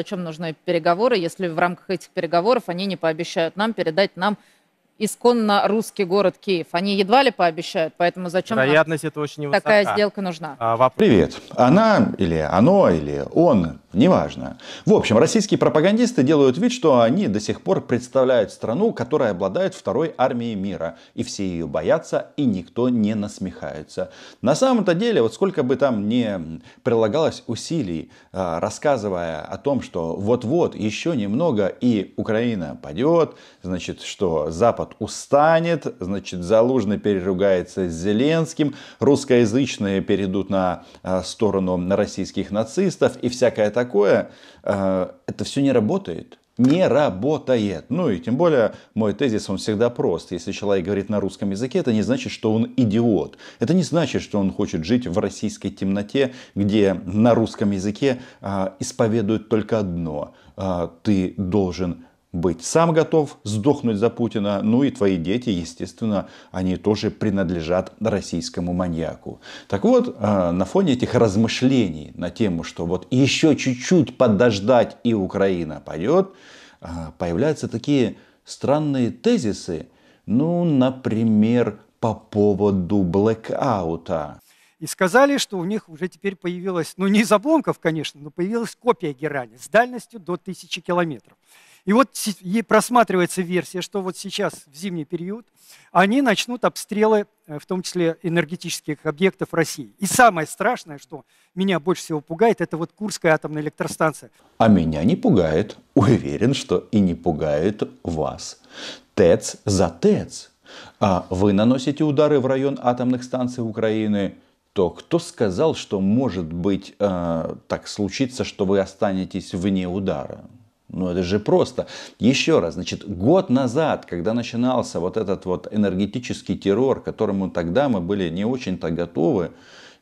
о чем нужны переговоры, если в рамках этих переговоров они не пообещают нам передать нам исконно русский город Киев. Они едва ли пообещают, поэтому зачем Вероятность это очень невысока. такая сделка нужна? А, вопрос. Привет. Она или оно или он Неважно. В общем, российские пропагандисты делают вид, что они до сих пор представляют страну, которая обладает второй армией мира. И все ее боятся, и никто не насмехается. На самом-то деле, вот сколько бы там ни прилагалось усилий, а, рассказывая о том, что вот-вот еще немного и Украина падет, значит, что Запад устанет, значит, Залужный переругается с Зеленским, русскоязычные перейдут на а, сторону российских нацистов и всякое такое такое, э, это все не работает не работает. Ну и тем более мой тезис, он всегда прост. Если человек говорит на русском языке, это не значит, что он идиот. Это не значит, что он хочет жить в российской темноте, где на русском языке а, исповедуют только одно. А, ты должен быть сам готов сдохнуть за Путина, ну и твои дети, естественно, они тоже принадлежат российскому маньяку. Так вот, э, на фоне этих размышлений на тему, что вот еще чуть-чуть подождать и Украина пойдет, э, появляются такие странные тезисы, ну, например, по поводу блэкаута. И сказали, что у них уже теперь появилась, ну не из обломков, конечно, но появилась копия герани с дальностью до тысячи километров. И вот просматривается версия, что вот сейчас, в зимний период, они начнут обстрелы, э, в том числе энергетических объектов России. И самое страшное, что меня больше всего пугает, это вот Курская атомная электростанция. А меня не пугает, уверен, что и не пугает вас. ТЭЦ за ТЭЦ. А вы наносите удары в район атомных станций Украины – то кто сказал, что может быть э, так случится, что вы останетесь вне удара? Ну это же просто. Еще раз, значит, год назад, когда начинался вот этот вот энергетический террор, к которому тогда мы были не очень-то готовы,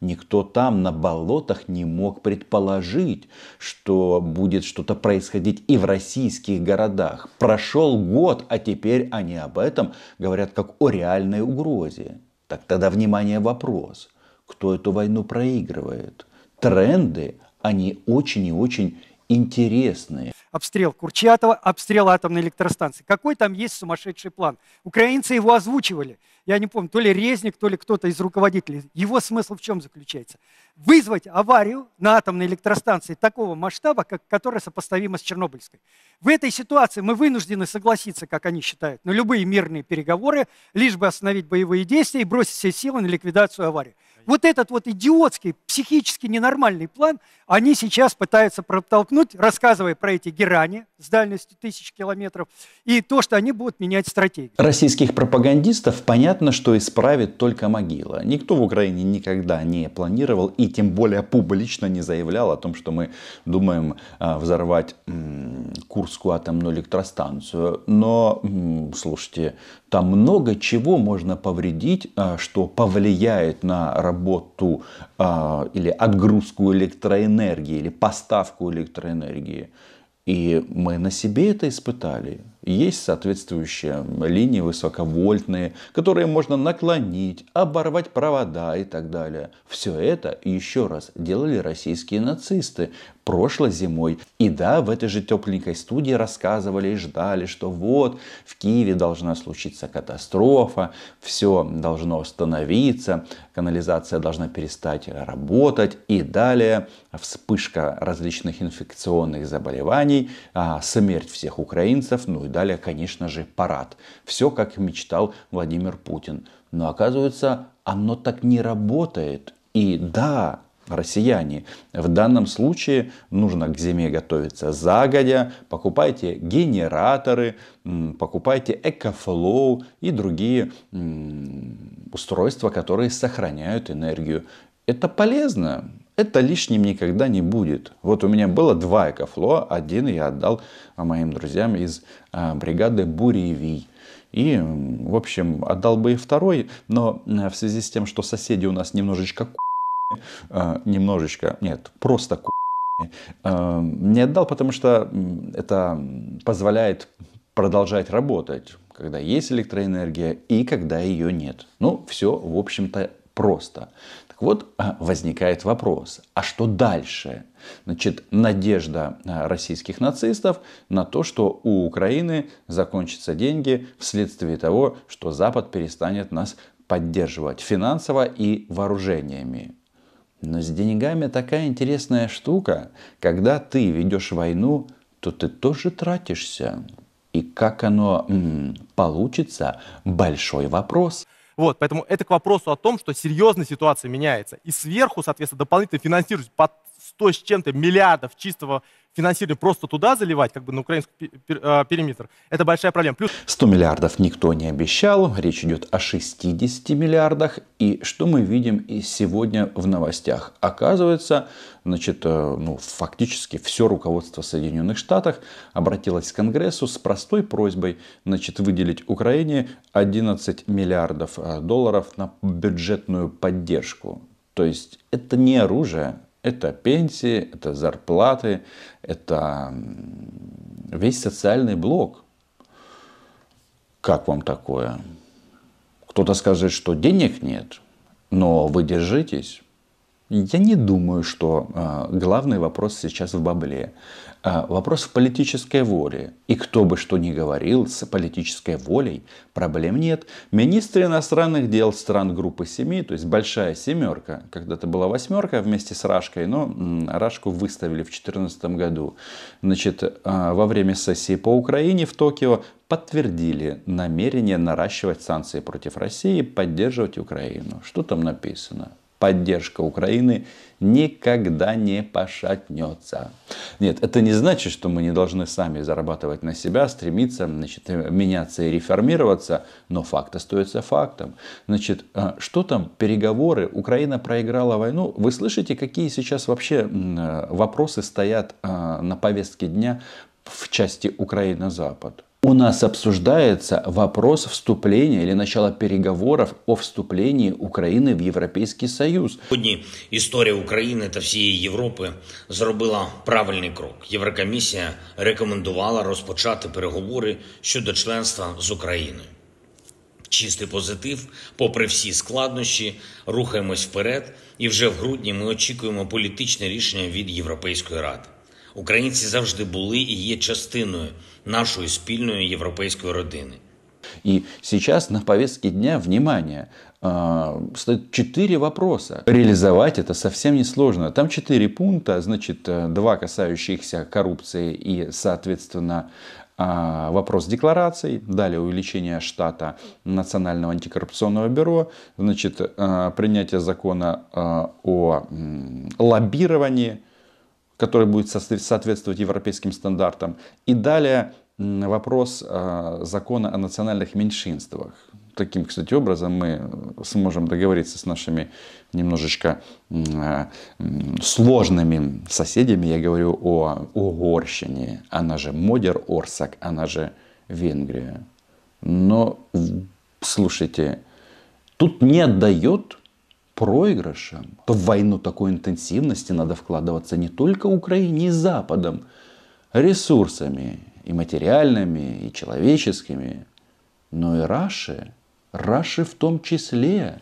Никто там на болотах не мог предположить, что будет что-то происходить и в российских городах. Прошел год, а теперь они об этом говорят как о реальной угрозе. Так тогда внимание вопрос. Кто эту войну проигрывает? Тренды, они очень и очень интересные. Обстрел Курчатова, обстрел атомной электростанции. Какой там есть сумасшедший план? Украинцы его озвучивали. Я не помню, то ли Резник, то ли кто-то из руководителей. Его смысл в чем заключается? Вызвать аварию на атомной электростанции такого масштаба, как, которая сопоставима с Чернобыльской. В этой ситуации мы вынуждены согласиться, как они считают, на любые мирные переговоры, лишь бы остановить боевые действия и бросить все силы на ликвидацию аварии. Вот этот вот идиотский, психически ненормальный план они сейчас пытаются протолкнуть, рассказывая про эти герани с дальностью тысяч километров и то, что они будут менять стратегию. Российских пропагандистов понятно, что исправит только могила. Никто в Украине никогда не планировал и тем более публично не заявлял о том, что мы думаем а, взорвать Курскую атомную электростанцию. Но, слушайте, там много чего можно повредить, а, что повлияет на работу а, или отгрузку электроэнергии, или поставку электроэнергии. И мы на себе это испытали. Есть соответствующие линии высоковольтные, которые можно наклонить, оборвать провода и так далее. Все это, еще раз, делали российские нацисты прошлой зимой. И да, в этой же тепленькой студии рассказывали и ждали, что вот, в Киеве должна случиться катастрофа, все должно остановиться, канализация должна перестать работать и далее вспышка различных инфекционных заболеваний, компаний, а, смерть всех украинцев, ну и далее, конечно же, парад. Все, как мечтал Владимир Путин. Но оказывается, оно так не работает. И да, россияне. В данном случае нужно к зиме готовиться загодя, покупайте генераторы, покупайте EcoFlow и другие устройства, которые сохраняют энергию. Это полезно, это лишним никогда не будет. Вот у меня было два экофло, один я отдал а, моим друзьям из а, бригады «Буревий». И, в общем, отдал бы и второй, но в связи с тем, что соседи у нас немножечко а, немножечко, нет, просто не отдал, потому что это позволяет продолжать работать, когда есть электроэнергия и когда ее нет. Ну, все, в общем-то, просто. Вот а, возникает вопрос, а что дальше? Значит, надежда а, российских нацистов на то, что у Украины закончатся деньги вследствие того, что Запад перестанет нас поддерживать финансово и вооружениями. Но с деньгами такая интересная штука. Когда ты ведешь войну, то ты тоже тратишься. И как оно м -м, получится, большой вопрос. Вот, поэтому это к вопросу о том, что серьезная ситуация меняется. И сверху, соответственно, дополнительно финансируется под 100 с чем-то миллиардов чистого финансирования просто туда заливать, как бы на украинский а, периметр, это большая проблема. Плюс... 100 миллиардов никто не обещал, речь идет о 60 миллиардах, и что мы видим и сегодня в новостях? Оказывается, значит, э, ну, фактически все руководство Соединенных Штатов обратилось к Конгрессу с простой просьбой значит, выделить Украине 11 миллиардов э, долларов на бюджетную поддержку. То есть это не оружие, это пенсии, это зарплаты, это весь социальный блок. Как вам такое? Кто-то скажет, что денег нет, но вы держитесь. Я не думаю, что э, главный вопрос сейчас в бабле. Э, вопрос в политической воле. И кто бы что ни говорил, с политической волей проблем нет. Министры иностранных дел стран группы семи, то есть большая семерка, когда-то была восьмерка вместе с Рашкой, но м, Рашку выставили в 2014 году. Значит, э, во время сессии по Украине в Токио подтвердили намерение наращивать санкции против России и поддерживать Украину. Что там написано? поддержка Украины никогда не пошатнется. Нет, это не значит, что мы не должны сами зарабатывать на себя, стремиться значит, меняться и реформироваться, но факт остается фактом. Значит, э, что там переговоры? Украина проиграла войну. Вы слышите, какие сейчас вообще э, вопросы стоят э, на повестке дня в части Украина-Запад? у нас обсуждается вопрос вступления или начала переговоров о вступлении Украины в Європейський Союз. Сьогодні історія України та всієї Європи зробила правильний крок. Єврокомісія рекомендувала розпочати переговори щодо членства з Україною. Чистий позитив, попри всі складнощі, рухаємось вперед. І вже в грудні ми очікуємо політичне рішення від Європейської ради. Українці завжди були і є частиною. нашої спільної європейської родини. И сейчас на повестке дня, внимание, а, стоит четыре вопроса. Реализовать это совсем несложно. Там четыре пункта, значит, э, два касающихся коррупции и, соответственно, а, вопрос деклараций, далее увеличение штата Национального антикоррупционного бюро, значит, э, принятие закона э, о лоббировании, который будет соответствовать европейским стандартам. И далее вопрос а, закона о национальных меньшинствах. Таким, кстати, образом мы э, сможем договориться с нашими немножечко а, сложными соседями. Я говорю о Угорщине, она же Модер Орсак, она же Венгрия. Но, слушайте, тут не отдает проигрышем, то в войну такой интенсивности надо вкладываться не только Украине и Западом, ресурсами и материальными, и человеческими, но и Раши, Раши в том числе.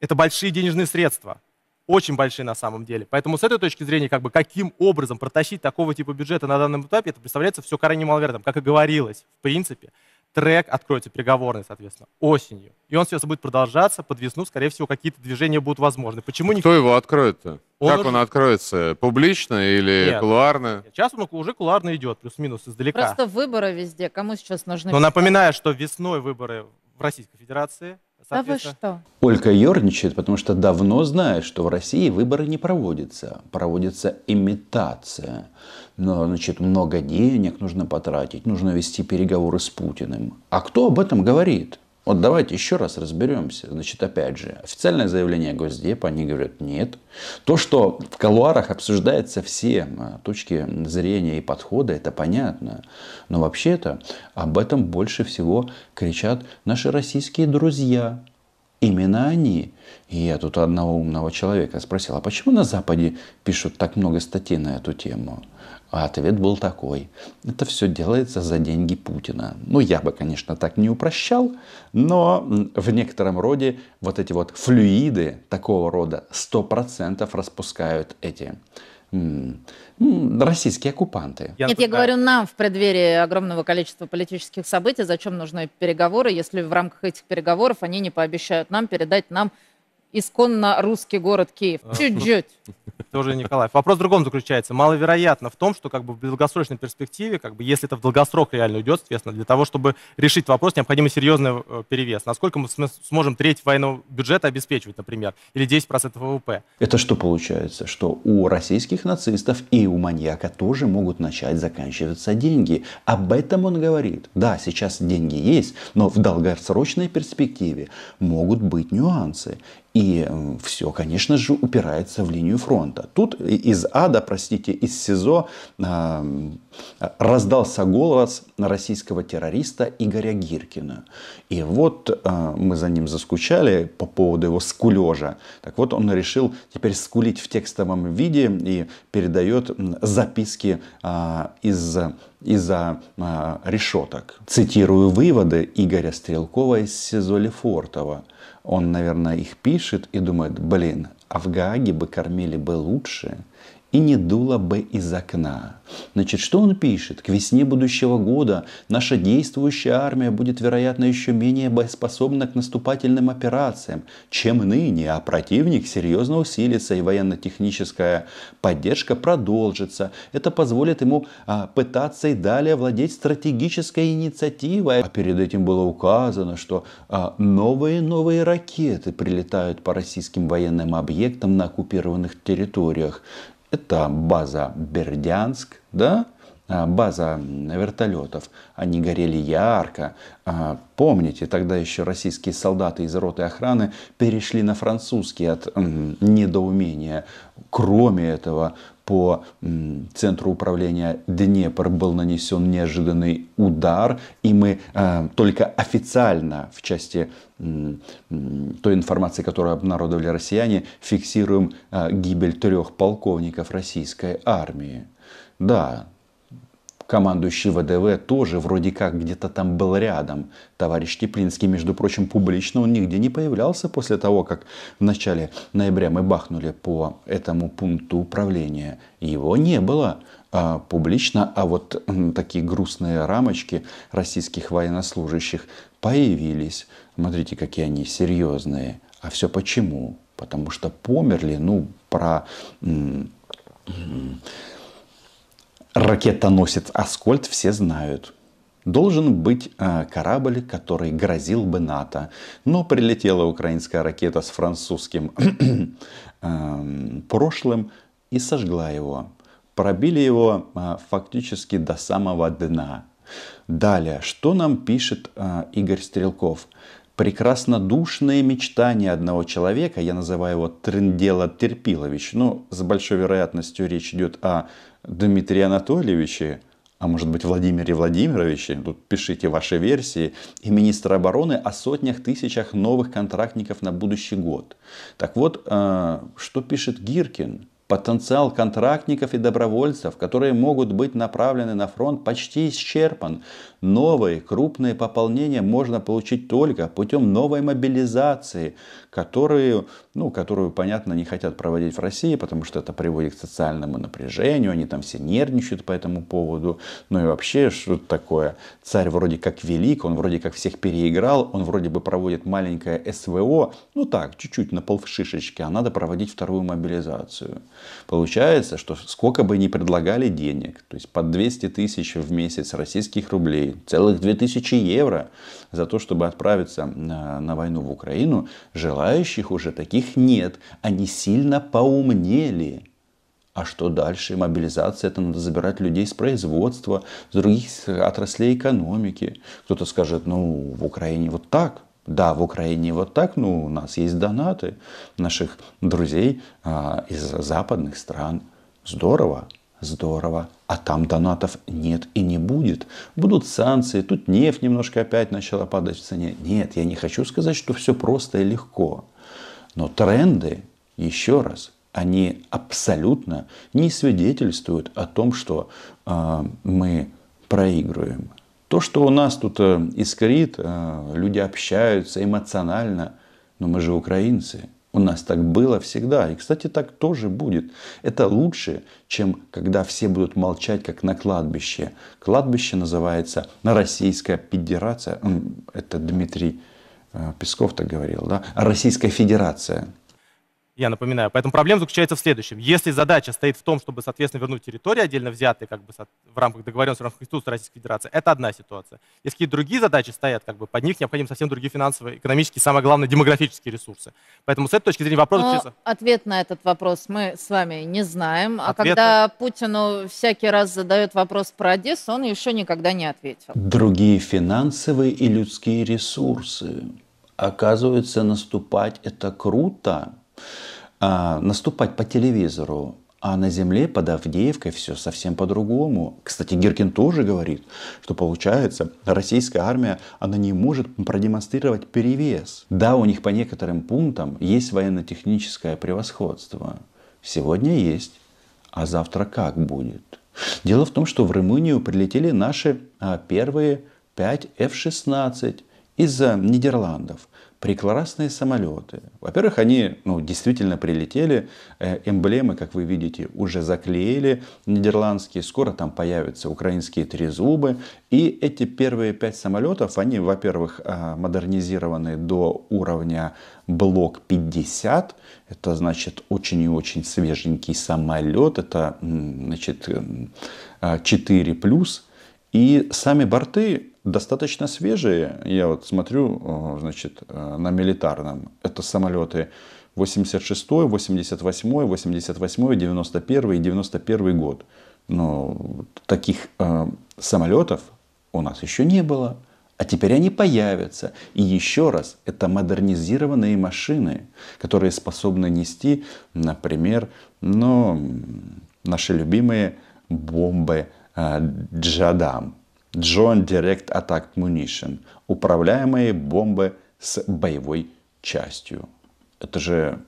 Это большие денежные средства, очень большие на самом деле. Поэтому с этой точки зрения, как бы, каким образом протащить такого типа бюджета на данном этапе, это представляется все крайне маловероятным, как и говорилось, в принципе трек «Откройте приговорный, соответственно, осенью. И он сейчас будет продолжаться, под весну, скорее всего, какие-то движения будут возможны. Почему не... Кто его откроет-то? как уже... он откроется? Публично или Нет. кулуарно? Сейчас он уже кулуарно идет, плюс-минус издалека. Просто выборы везде. Кому сейчас нужны? Но напоминаю, что весной выборы в Российской Федерации, да вы что? Ольга ерничает, потому что давно знает, что в России выборы не проводятся. Проводится имитация. Но, значит, много денег нужно потратить, нужно вести переговоры с Путиным. А кто об этом говорит? Вот давайте еще раз разберемся. Значит, опять же, официальное заявление Госдепа, они говорят, нет. То, что в колуарах обсуждаются все э, точки зрения и подхода, это понятно. Но вообще-то об этом больше всего кричат наши российские друзья. Именно они. И я тут одного умного человека спросил, а почему на Западе пишут так много статей на эту тему? А ответ был такой. Это все делается за деньги Путина. Ну, я бы, конечно, так не упрощал, но в некотором роде вот эти вот флюиды такого рода 100% распускают эти российские оккупанты. Нет, я говорю нам в преддверии огромного количества политических событий, зачем нужны переговоры, если в рамках этих переговоров они не пообещают нам передать нам исконно русский город Киев. А, Чуть-чуть. Тоже Николаев. Вопрос в другом заключается. Маловероятно в том, что как бы в долгосрочной перспективе, как бы если это в долгосрок реально уйдет, соответственно, для того, чтобы решить вопрос, необходимо серьезный э, перевес. Насколько мы сможем треть военного бюджета обеспечивать, например, или 10% ВВП? Это что получается? Что у российских нацистов и у маньяка тоже могут начать заканчиваться деньги. Об этом он говорит. Да, сейчас деньги есть, но в долгосрочной перспективе могут быть нюансы. И все, конечно же, упирается в линию фронта. Тут из ада, простите, из СИЗО раздался голос российского террориста Игоря Гиркина. И вот э, мы за ним заскучали по поводу его скулежа. Так вот он решил теперь скулить в текстовом виде и передает записки э, из из-за э, решеток. Цитирую выводы Игоря Стрелкова из СИЗО Лефортова. Он, наверное, их пишет и думает, блин, а в Гааге бы кормили бы лучше, и не дуло бы из окна. Значит, что он пишет? К весне будущего года наша действующая армия будет, вероятно, еще менее боеспособна к наступательным операциям, чем ныне, а противник серьезно усилится, и военно-техническая поддержка продолжится. Это позволит ему а, пытаться и далее владеть стратегической инициативой. А перед этим было указано, что а, новые новые ракеты прилетают по российским военным объектам на оккупированных территориях. Это база Бердянск, да? А, база вертолетов, они горели ярко. А, помните, тогда еще российские солдаты из роты охраны перешли на французский от недоумения. Кроме этого, по центру управления Днепр был нанесен неожиданный удар, и мы э, только официально в части той информации, которую обнародовали россияне, фиксируем э, гибель трех полковников российской армии. Да, Командующий ВДВ тоже вроде как где-то там был рядом. Товарищ Теплинский, между прочим, публично он нигде не появлялся после того, как в начале ноября мы бахнули по этому пункту управления. Его не было а, публично, а вот такие грустные рамочки российских военнослужащих появились. Смотрите, какие они серьезные. А все почему? Потому что померли, ну, про... М- м- ракетоносец Аскольд все знают. Должен быть э, корабль, который грозил бы НАТО. Но прилетела украинская ракета с французским э, прошлым и сожгла его. Пробили его э, фактически до самого дна. Далее, что нам пишет э, Игорь Стрелков? прекрасно душное мечтание одного человека, я называю его Трендело Терпилович, но ну, с большой вероятностью речь идет о Дмитрия Анатольевича, а может быть Владимире Владимировиче, тут пишите ваши версии, и министра обороны о сотнях тысячах новых контрактников на будущий год. Так вот, э, что пишет Гиркин? Потенциал контрактников и добровольцев, которые могут быть направлены на фронт, почти исчерпан. Новые крупные пополнения можно получить только путем новой мобилизации, которую ну, которую, понятно, не хотят проводить в России, потому что это приводит к социальному напряжению, они там все нервничают по этому поводу. Ну и вообще, что это такое? Царь вроде как велик, он вроде как всех переиграл, он вроде бы проводит маленькое СВО, ну так, чуть-чуть на полшишечки, а надо проводить вторую мобилизацию. Получается, что сколько бы ни предлагали денег, то есть по 200 тысяч в месяц российских рублей, целых 2000 евро за то, чтобы отправиться э, на войну в Украину, желающих уже таких их нет. Они сильно поумнели. А что дальше? Мобилизация, это надо забирать людей с производства, с других отраслей экономики. Кто-то скажет, ну, в Украине вот так. Да, в Украине вот так, но у нас есть донаты наших друзей а, из западных стран. Здорово, здорово. А там донатов нет и не будет. Будут санкции, тут нефть немножко опять начала падать в цене. Нет, я не хочу сказать, что все просто и легко. Но тренды, еще раз, они абсолютно не свидетельствуют о том, что э, мы проигрываем. То, что у нас тут э, искрит, э, люди общаются эмоционально, но мы же украинцы. У нас так было всегда. И, кстати, так тоже будет. Это лучше, чем когда все будут молчать, как на кладбище. Кладбище называется «Российская Федерация». Это Дмитрий Песков так говорил, да, Российская Федерация – я напоминаю. Поэтому проблема заключается в следующем. Если задача стоит в том, чтобы, соответственно, вернуть территории отдельно взятые как бы, в рамках договоренности в рамках Конституции Российской Федерации, это одна ситуация. Если какие-то другие задачи стоят, как бы, под них необходимы совсем другие финансовые, экономические, самое главное, демографические ресурсы. Поэтому с этой точки зрения вопрос... Но ну, ответ на этот вопрос мы с вами не знаем. А ответ... когда Путину всякий раз задают вопрос про Одессу, он еще никогда не ответил. Другие финансовые и людские ресурсы. Оказывается, наступать это круто, а, наступать по телевизору, а на земле под Авдеевкой все совсем по-другому. Кстати, Гиркин тоже говорит, что получается, российская армия, она не может продемонстрировать перевес. Да, у них по некоторым пунктам есть военно-техническое превосходство. Сегодня есть, а завтра как будет? Дело в том, что в Румынию прилетели наши а, первые 5 F-16 из-за Нидерландов. Прекрасные самолеты. Во-первых, они ну, действительно прилетели. Э, эмблемы, как вы видите, уже заклеили нидерландские. Скоро там появятся украинские трезубы. И эти первые пять самолетов, они, во-первых, э, модернизированы до уровня блок 50. Это значит очень и очень свеженький самолет. Это значит 4 э, плюс. И сами борты достаточно свежие. Я вот смотрю, э, значит, э, на милитарном. Это самолеты 86, 88, 88, 91 и 91 год. Но таких э, самолетов у нас еще не было. А теперь они появятся. И еще раз, это модернизированные машины, которые способны нести, например, ну, наши любимые бомбы э, Джадам. Джон Директ Attack Мунишен управляемые бомбы с боевой частью. Это же,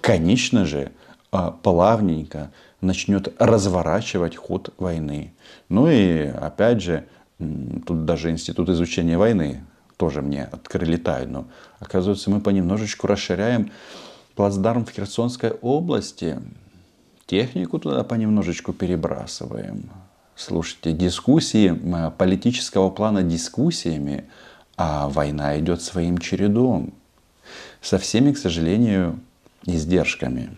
конечно же, а, плавненько начнет разворачивать ход войны. Ну и опять же, тут даже Институт изучения войны тоже мне открыли тайну. Оказывается, мы понемножечку расширяем плацдарм в Херсонской области. Технику туда понемножечку перебрасываем. Слушайте, дискуссии э, политического плана дискуссиями, а война идет своим чередом. Со всеми, к сожалению, издержками,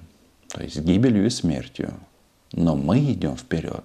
то есть гибелью и смертью. Но мы идем вперед.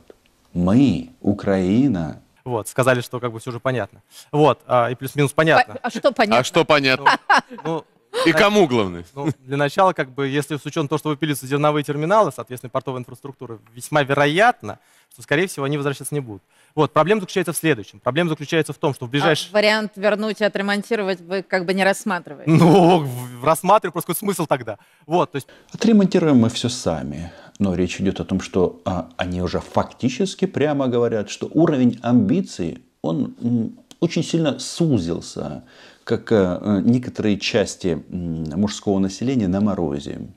Мы, Украина, вот, сказали, что как бы все уже понятно. Вот, а, и плюс-минус понятно. По- а что понятно? А что понятно? Ну, ну, и кому главный? Ну, для начала, как бы, если с учетом того, что вы пилите зерновые терминалы, соответственно, портовая инфраструктура, весьма вероятно, что, скорее всего, они возвращаться не будут. Вот, проблема заключается в следующем. Проблема заключается в том, что в ближайшем А вариант вернуть и отремонтировать вы как бы не рассматриваете. Ну, рассматриваю, просто какой смысл тогда. Вот, то есть... Отремонтируем мы все сами. Но речь идет о том, что а, они уже фактически прямо говорят, что уровень амбиций, он очень сильно сузился, как а, некоторые части м, мужского населения на морозе.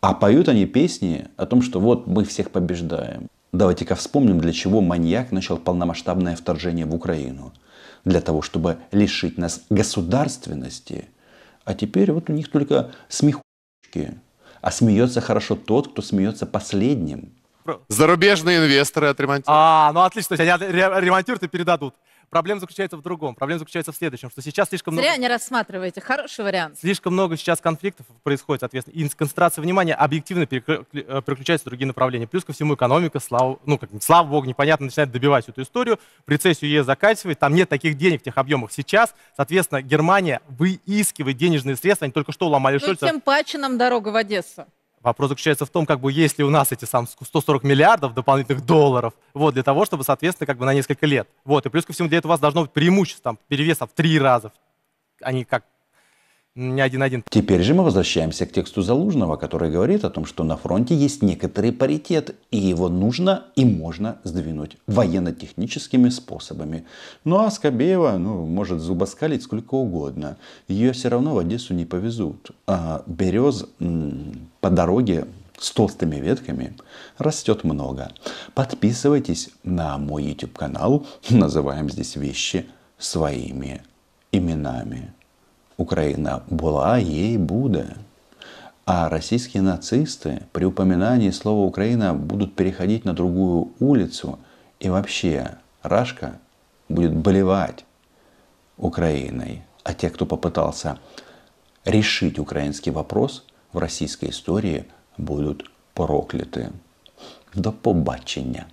А поют они песни о том, что вот мы всех побеждаем. Давайте-ка вспомним, для чего маньяк начал полномасштабное вторжение в Украину. Для того, чтобы лишить нас государственности. А теперь вот у них только смехушки. А смеется хорошо тот, кто смеется последним. Зарубежные инвесторы отремонтируют. А, ну отлично, то есть они отремонтируют и передадут. Проблема заключается в другом. Проблема заключается в следующем, что сейчас слишком Зря много... Зря не рассматриваете. Хороший вариант. Слишком много сейчас конфликтов происходит, соответственно. И концентрация внимания объективно э, переключается в другие направления. Плюс ко всему экономика, слава, ну, как, слава богу, непонятно, начинает добивать эту историю. Рецессию ее закачивает. Там нет таких денег в тех объемах сейчас. Соответственно, Германия выискивает денежные средства. Они только что ломали ну, Шольца. тем паче нам дорога в Одессу. Вопрос заключается в том, как бы, есть ли у нас эти сам 140 миллиардов дополнительных долларов, вот, для того, чтобы, соответственно, как бы на несколько лет. Вот, и плюс ко всему, для этого у вас должно быть преимущество, там, перевес в три раза, а не как не один-один. Теперь же мы возвращаемся к тексту Залужного, который говорит о том, что на фронте есть некоторый паритет, и его нужно и можно сдвинуть военно-техническими способами. Ну а Скобеева ну, может зубоскалить сколько угодно. Ее все равно в Одессу не повезут. А берез м- по дороге с толстыми ветками растет много. Подписывайтесь на мой YouTube канал. Называем здесь вещи своими именами. Украина была, ей будет. А российские нацисты при упоминании слова «Украина» будут переходить на другую улицу. И вообще, Рашка будет болевать Украиной. А те, кто попытался решить украинский вопрос в российской истории, будут прокляты. До побачення!